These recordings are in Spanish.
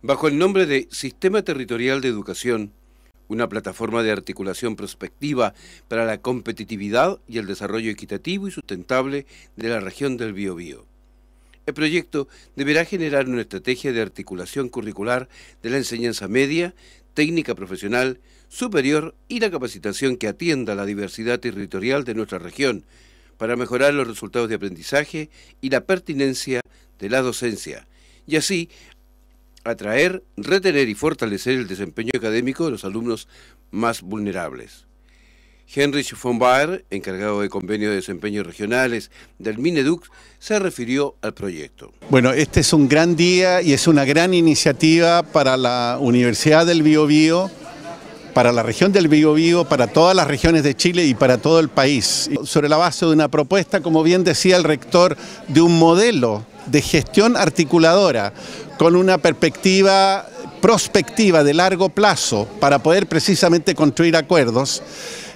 Bajo el nombre de Sistema Territorial de Educación, una plataforma de articulación prospectiva para la competitividad y el desarrollo equitativo y sustentable de la región del Biobío. El proyecto deberá generar una estrategia de articulación curricular de la enseñanza media, técnica profesional, superior y la capacitación que atienda la diversidad territorial de nuestra región para mejorar los resultados de aprendizaje y la pertinencia de la docencia, y así atraer, retener y fortalecer el desempeño académico de los alumnos más vulnerables. Henry von encargado de convenio de desempeño regionales del Mineduc, se refirió al proyecto. Bueno, este es un gran día y es una gran iniciativa para la Universidad del Biobío, para la región del Biobío, para todas las regiones de Chile y para todo el país. Sobre la base de una propuesta, como bien decía el rector, de un modelo de gestión articuladora, con una perspectiva prospectiva de largo plazo para poder precisamente construir acuerdos,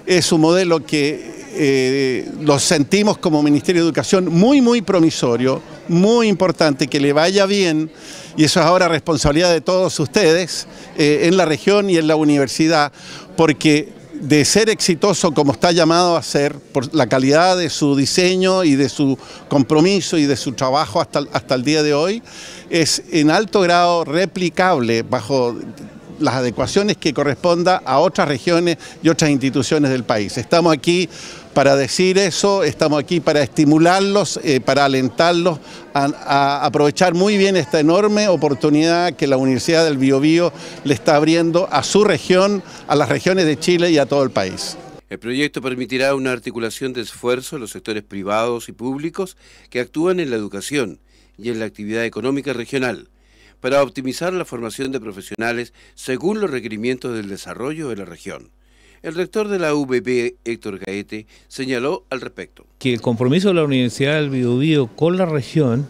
es un modelo que eh, lo sentimos como Ministerio de Educación muy, muy promisorio, muy importante, que le vaya bien, y eso es ahora responsabilidad de todos ustedes eh, en la región y en la universidad, porque de ser exitoso como está llamado a ser, por la calidad de su diseño y de su compromiso y de su trabajo hasta, hasta el día de hoy, es en alto grado replicable bajo las adecuaciones que corresponda a otras regiones y otras instituciones del país. Estamos aquí para decir eso, estamos aquí para estimularlos, eh, para alentarlos a, aprovechar muy bien esta enorme oportunidad que la Universidad del Biobío le está abriendo a su región, a las regiones de Chile y a todo el país. El proyecto permitirá una articulación de esfuerzos en los sectores privados y públicos que actúan en la educación y en la actividad económica regional para optimizar la formación de profesionales según los requerimientos del desarrollo de la región. El rector de la UBB, Héctor Gaete, señaló al respecto. Que el compromiso de la Universidad del Biobío con la región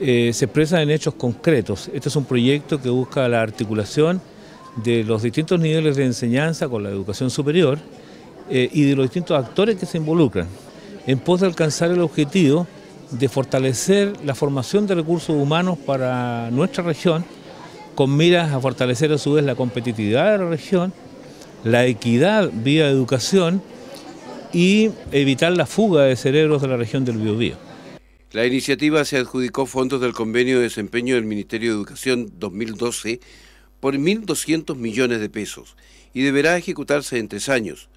eh, se expresa en hechos concretos. Este es un proyecto que busca la articulación de los distintos niveles de enseñanza con la educación superior eh, y de los distintos actores que se involucran en pos de alcanzar el objetivo de fortalecer la formación de recursos humanos para nuestra región, con miras a fortalecer a su vez la competitividad de la región, la equidad vía educación y evitar la fuga de cerebros de la región del Biobío. La iniciativa se adjudicó fondos del convenio de desempeño del Ministerio de Educación 2012 por 1.200 millones de pesos y deberá ejecutarse en tres años.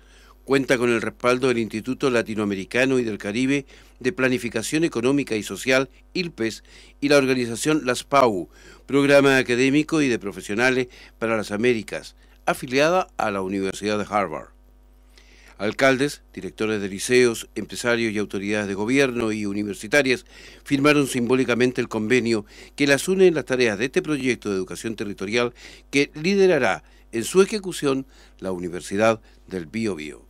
Cuenta con el respaldo del Instituto Latinoamericano y del Caribe de Planificación Económica y Social, ILPES, y la organización LASPAU, Programa Académico y de Profesionales para las Américas, afiliada a la Universidad de Harvard. Alcaldes, directores de liceos, empresarios y autoridades de gobierno y universitarias firmaron simbólicamente el convenio que las une en las tareas de este proyecto de educación territorial que liderará en su ejecución la Universidad del Bío Bío.